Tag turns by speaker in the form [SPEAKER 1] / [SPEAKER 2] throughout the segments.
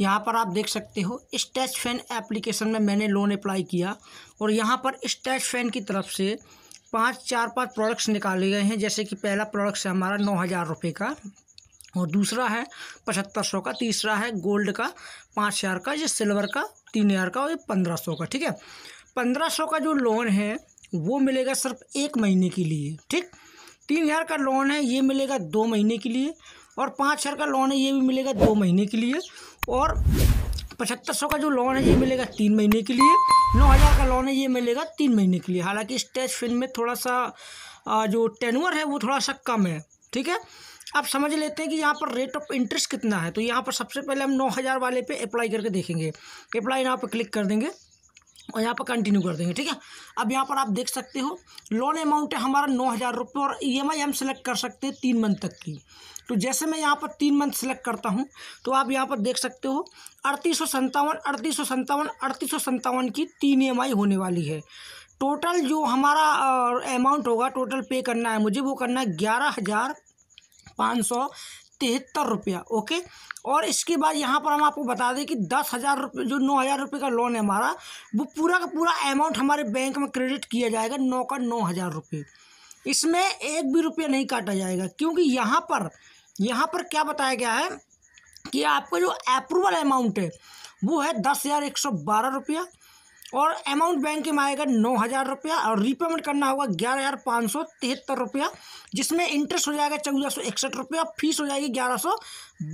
[SPEAKER 1] यहाँ पर आप देख सकते हो स्टैच फैन एप्लीकेशन में मैंने लोन अप्लाई किया और यहाँ पर स्टैच फैन की तरफ से पांच चार पांच प्रोडक्ट्स निकाले गए हैं जैसे कि पहला प्रोडक्ट्स है हमारा नौ हज़ार रुपये का और दूसरा है पचहत्तर सौ का तीसरा है गोल्ड का पाँच हज़ार का या सिल्वर का तीन हज़ार का और ये पंद्रह सौ का ठीक है पंद्रह सौ का जो लोन है वो मिलेगा सिर्फ एक महीने के लिए ठीक तीन हज़ार का लोन है ये मिलेगा दो महीने के लिए और पाँच हज़ार का लोन है ये भी मिलेगा दो महीने के लिए और पचहत्तर सौ का जो लोन है ये मिलेगा तीन महीने के लिए नौ हज़ार का लोन है ये मिलेगा तीन महीने के लिए हालांकि इस टेस्ट फिल्म में थोड़ा सा जो टेनवर है वो थोड़ा सा कम है ठीक है अब समझ लेते हैं कि यहाँ पर रेट ऑफ इंटरेस्ट कितना है तो यहाँ पर सबसे पहले हम नौ हज़ार वाले पे अप्लाई करके देखेंगे अप्लाई यहाँ पर क्लिक कर देंगे और यहाँ पर कंटिन्यू कर देंगे ठीक है अब यहाँ पर आप देख सकते हो लोन अमाउंट है हमारा नौ हज़ार रुपये और ई एम आई हम सेलेक्ट कर सकते हैं तीन मंथ तक की तो जैसे मैं यहाँ पर तीन मंथ सेलेक्ट करता हूँ तो आप यहाँ पर देख सकते हो अड़तीस सौ सत्तावन अड़तीस सौ सत्तावन अड़तीस सौ सत्तावन की तीन ई एम आई होने वाली है टोटल जो हमारा अमाउंट होगा टोटल पे करना है मुझे वो करना है ग्यारह हज़ार पाँच सौ तिहत्तर रुपया ओके और इसके बाद यहाँ पर हम आपको बता दें कि दस हज़ार रुपये जो नौ हज़ार रुपये का लोन है हमारा वो पूरा का पूरा अमाउंट हमारे बैंक में क्रेडिट किया जाएगा नौ का नौ हज़ार रुपये इसमें एक भी रुपया नहीं काटा जाएगा क्योंकि यहाँ पर यहाँ पर क्या बताया गया है कि आपका जो अप्रूवल अमाउंट है वो है दस हज़ार एक सौ बारह रुपया और अमाउंट बैंक में आएगा नौ हज़ार रुपया और रीपेमेंट करना होगा ग्यारह हज़ार पाँच सौ तिहत्तर रुपया जिसमें इंटरेस्ट हो जाएगा चौदह सौ इकसठ रुपया फीस हो जाएगी ग्यारह सौ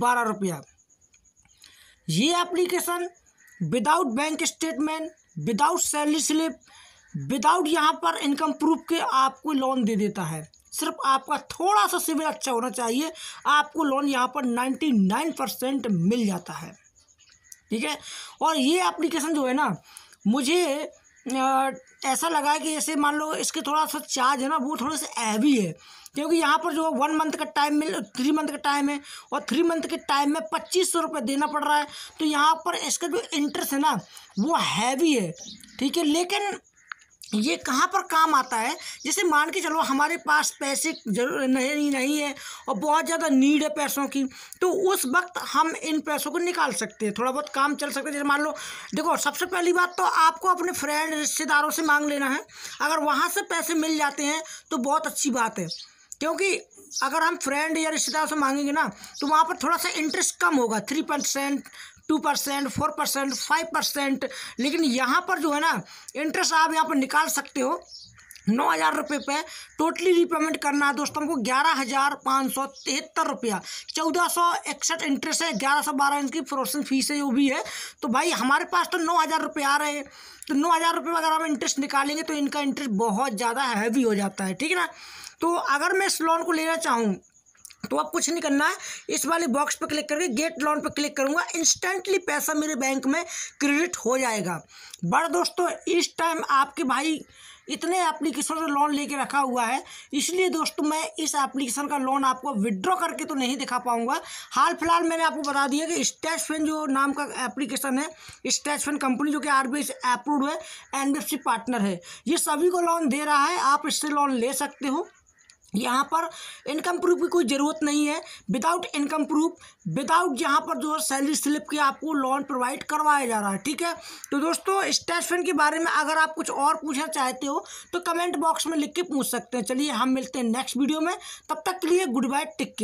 [SPEAKER 1] बारह रुपया ये application without bank statement without salary slip without यहाँ पर इनकम प्रूफ के आपको लोन दे देता है सिर्फ आपका थोड़ा सा सिविल अच्छा होना चाहिए आपको लोन यहाँ पर नाइन्टी नाइन परसेंट मिल जाता है ठीक है और ये एप्लीकेशन जो है ना मुझे ऐसा लगा कि जैसे मान लो इसके थोड़ा सा चार्ज है ना वो थोड़ा सा हैवी है क्योंकि यहाँ पर जो वन मंथ का टाइम मिल थ्री मंथ का टाइम है और थ्री मंथ के टाइम में पच्चीस सौ रुपये देना पड़ रहा है तो यहाँ पर इसका जो इंटरेस्ट है ना वो हैवी है ठीक है लेकिन ये कहाँ पर काम आता है जैसे मान के चलो हमारे पास पैसे जरूर नहीं नहीं है और बहुत ज़्यादा नीड है पैसों की तो उस वक्त हम इन पैसों को निकाल सकते हैं थोड़ा बहुत काम चल सकते हैं जैसे मान लो देखो सबसे पहली बात तो आपको अपने फ्रेंड रिश्तेदारों से मांग लेना है अगर वहाँ से पैसे मिल जाते हैं तो बहुत अच्छी बात है क्योंकि अगर हम फ्रेंड या रिश्तेदार से मांगेंगे ना तो वहाँ पर थोड़ा सा इंटरेस्ट कम होगा three percent two percent four percent five percent लेकिन यहाँ पर जो है ना इंटरेस्ट आप यहाँ पर निकाल सकते हो नौ हज़ार रुपये पे टोटली रिपेमेंट करना है दोस्तों हमको ग्यारह हज़ार पाँच सौ तिहत्तर रुपया चौदह सौ इकसठ इंटरेस्ट है ग्यारह सौ बारह इनकी प्रोसेसिंग फीस है वो भी है तो भाई हमारे पास तो नौ हज़ार रुपये आ रहे हैं तो नौ हज़ार रुपये अगर हम इंटरेस्ट निकालेंगे तो इनका इंटरेस्ट बहुत ज़्यादा हैवी हो जाता है ठीक है ना तो अगर मैं इस लोन को लेना चाहूँ तो अब कुछ नहीं करना है इस वाले बॉक्स पर क्लिक करके गेट लोन पर क्लिक करूँगा इंस्टेंटली पैसा मेरे बैंक में क्रेडिट हो जाएगा बड़ा दोस्तों इस टाइम आपके भाई इतने एप्लीकेशन से लोन लेके रखा हुआ है इसलिए दोस्तों मैं इस एप्लीकेशन का लोन आपको विड्रॉ करके तो नहीं दिखा पाऊंगा हाल फिलहाल मैंने आपको बता दिया कि स्टैच फेन जो नाम का एप्लीकेशन है स्टैच फेन कंपनी जो कि आर बी अप्रूव है एन पार्टनर है ये सभी को लोन दे रहा है आप इससे लोन ले सकते हो यहाँ पर इनकम प्रूफ की कोई ज़रूरत नहीं है विदाउट इनकम प्रूफ विदाउट यहाँ पर जो है सैलरी स्लिप के आपको लोन प्रोवाइड करवाया जा रहा है ठीक है तो दोस्तों स्टेट फंड के बारे में अगर आप कुछ और पूछना चाहते हो तो कमेंट बॉक्स में लिख के पूछ सकते हैं चलिए हम मिलते हैं नेक्स्ट वीडियो में तब तक के लिए गुड बाय टिक केयर